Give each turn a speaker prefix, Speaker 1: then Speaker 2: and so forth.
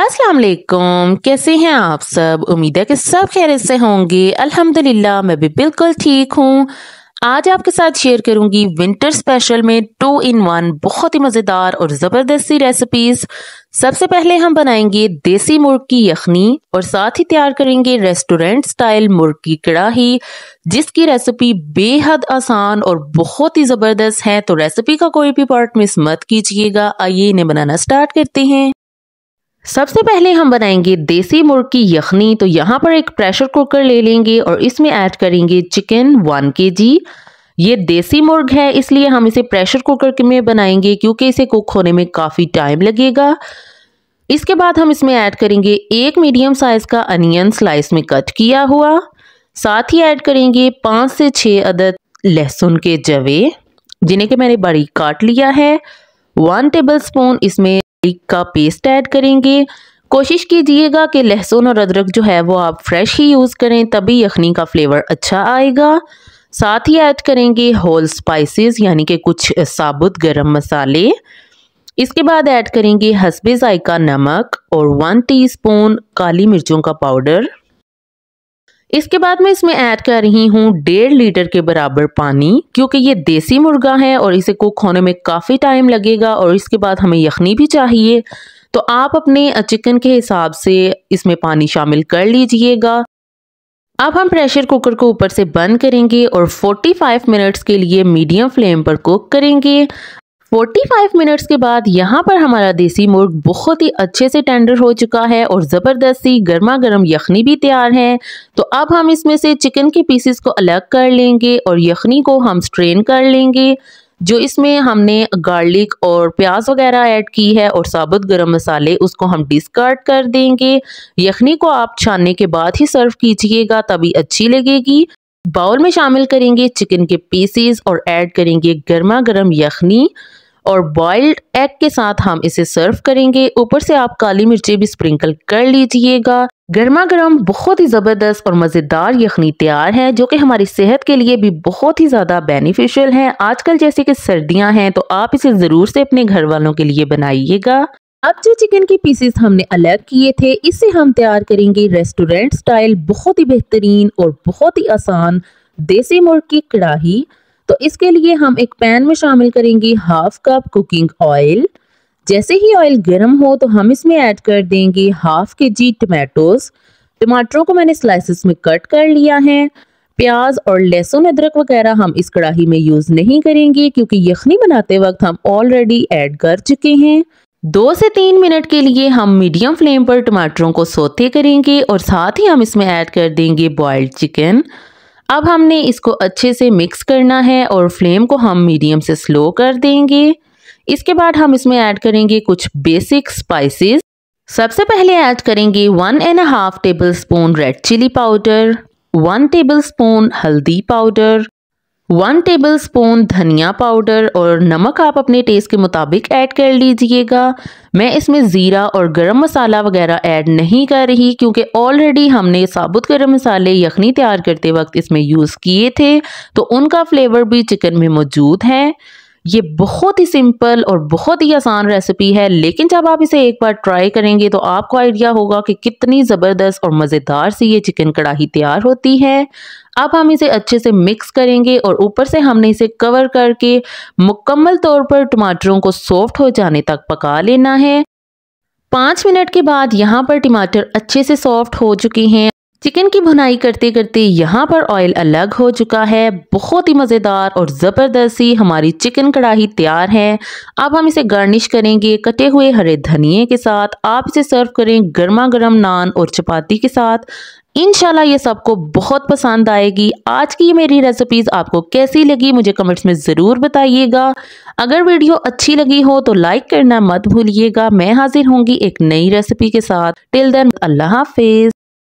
Speaker 1: अस्सलाम वालेकुम कैसे हैं आप सब उम्मीद है कि सब खैर से होंगे अल्हम्दुलिल्लाह मैं भी बिल्कुल ठीक हूँ आज आपके साथ शेयर करूंगी विंटर स्पेशल में टू इन वन बहुत ही मज़ेदार और ज़बरदस्ती रेसिपीज सबसे पहले हम बनाएंगे देसी मुर्ग की यखनी और साथ ही तैयार करेंगे रेस्टोरेंट स्टाइल मुर्ग की कड़ाही जिसकी रेसिपी बेहद आसान और बहुत ही ज़बरदस्त है तो रेसिपी का कोई भी पार्ट मिस मत कीजिएगा आइए इन्हें बनाना स्टार्ट करते हैं सबसे पहले हम बनाएंगे देसी मुर्ग की यखनी तो यहाँ पर एक प्रेशर कुकर ले लेंगे और इसमें ऐड करेंगे चिकन वन के जी ये देसी मुर्ग है इसलिए हम इसे प्रेशर कुकर में बनाएंगे क्योंकि इसे कुक होने में काफ़ी टाइम लगेगा इसके बाद हम इसमें ऐड करेंगे एक मीडियम साइज़ का अनियन स्लाइस में कट किया हुआ साथ ही ऐड करेंगे पाँच से छः अदद लहसुन के जवे जिन्हें कि मैंने बारीक काट लिया है वन टेबल स्पून इसमें का पेस्ट ऐड करेंगे कोशिश कीजिएगा कि लहसुन और अदरक जो है वो आप फ्रेश ही यूज़ करें तभी यखनी का फ्लेवर अच्छा आएगा साथ ही ऐड करेंगे होल स्पाइसेस यानी कि कुछ साबुत गरम मसाले इसके बाद ऐड करेंगे हसबे जायका नमक और वन टीस्पून काली मिर्चों का पाउडर इसके बाद मैं इसमें ऐड कर रही हूँ डेढ़ लीटर के बराबर पानी क्योंकि ये देसी मुर्गा है और इसे कुक होने में काफ़ी टाइम लगेगा और इसके बाद हमें यखनी भी चाहिए तो आप अपने चिकन के हिसाब से इसमें पानी शामिल कर लीजिएगा अब हम प्रेशर कुकर को ऊपर से बंद करेंगे और 45 मिनट्स के लिए मीडियम फ्लेम पर कुक करेंगे 45 मिनट्स के बाद यहाँ पर हमारा देसी मुर्ग बहुत ही अच्छे से टेंडर हो चुका है और ज़बरदस्ती गर्मा गर्म यखनी भी तैयार है तो अब हम इसमें से चिकन के पीसेस को अलग कर लेंगे और यखनी को हम स्ट्रेन कर लेंगे जो इसमें हमने गार्लिक और प्याज वगैरह ऐड की है और साबुत गरम मसाले उसको हम डिस्कार्ड कर देंगे यखनी को आप छानने के बाद ही सर्व कीजिएगा तभी अच्छी लगेगी बाउल में शामिल करेंगे चिकन के पीसेस और ऐड करेंगे गर्मा गर्म यखनी और बॉइल्ड एग के साथ हम इसे सर्व करेंगे ऊपर से आप काली मिर्ची भी स्प्रिंकल कर लीजिएगा गर्मा गर्म बहुत ही ज़बरदस्त और मज़ेदार यखनी तैयार है जो कि हमारी सेहत के लिए भी बहुत ही ज़्यादा बेनिफिशियल है आजकल जैसे कि सर्दियां हैं तो आप इसे ज़रूर से अपने घर वालों के लिए बनाइएगा अब जो चिकन के पीसेस हमने अलग किए थे इसे हम तैयार करेंगे रेस्टोरेंट स्टाइल बहुत ही बेहतरीन और बहुत ही आसान देसी मुर्ग की कढ़ाही तो इसके लिए हम एक पैन में शामिल करेंगे हाफ कप कुकिंग ऑयल जैसे ही ऑयल गर्म हो तो हम इसमें ऐड कर देंगे हाफ के जी टमाटोज टमाटरों को मैंने स्लाइसिस में कट कर लिया है प्याज और लहसुन अदरक वगैरह हम इस कढ़ाई में यूज़ नहीं करेंगे क्योंकि यखनी बनाते वक्त हम ऑलरेडी ऐड कर चुके हैं दो से तीन मिनट के लिए हम मीडियम फ्लेम पर टमाटरों को सोते करेंगे और साथ ही हम इसमें ऐड कर देंगे बॉयल्ड चिकन अब हमने इसको अच्छे से मिक्स करना है और फ्लेम को हम मीडियम से स्लो कर देंगे इसके बाद हम इसमें ऐड करेंगे कुछ बेसिक स्पाइसेस सबसे पहले ऐड करेंगे one and half tablespoon red chilli powder one tablespoon हल्दी पाउडर वन टेबल स्पून धनिया पाउडर और नमक आप अपने टेस्ट के मुताबिक ऐड कर लीजिएगा मैं इसमें ज़ीरा और गरम मसाला वगैरह ऐड नहीं कर रही क्योंकि ऑलरेडी हमने साबुत गरम मसाले यखनी तैयार करते वक्त इसमें यूज़ किए थे तो उनका फ्लेवर भी चिकन में मौजूद है ये बहुत ही सिंपल और बहुत ही आसान रेसिपी है लेकिन जब आप इसे एक बार ट्राई करेंगे तो आपको आइडिया होगा कि कितनी ज़बरदस्त और मज़ेदार सी ये चिकन कढ़ाही तैयार होती है अब हम इसे अच्छे से मिक्स करेंगे और ऊपर से हमने इसे कवर करके मुकम्मल तौर पर टमाटरों को सॉफ्ट हो जाने तक पका लेना है पाँच मिनट के बाद यहाँ पर टमाटर अच्छे से सॉफ्ट हो चुके हैं चिकन की भुनाई करते करते यहाँ पर ऑयल अलग हो चुका है बहुत ही मज़ेदार और ज़बरदस्ती हमारी चिकन कढ़ाई तैयार है अब हम इसे गार्निश करेंगे कटे हुए हरे धनिए के साथ आप इसे सर्व करें गर्मा गर्म नान और चपाती के साथ इनशाला ये सबको बहुत पसंद आएगी आज की ये मेरी रेसिपीज़ आपको कैसी लगी मुझे कमेंट्स में ज़रूर बताइएगा अगर वीडियो अच्छी लगी हो तो लाइक करना मत भूलिएगा मैं हाजिर होंगी एक नई रेसिपी के साथ टिल देन अल्लाह हाफिज़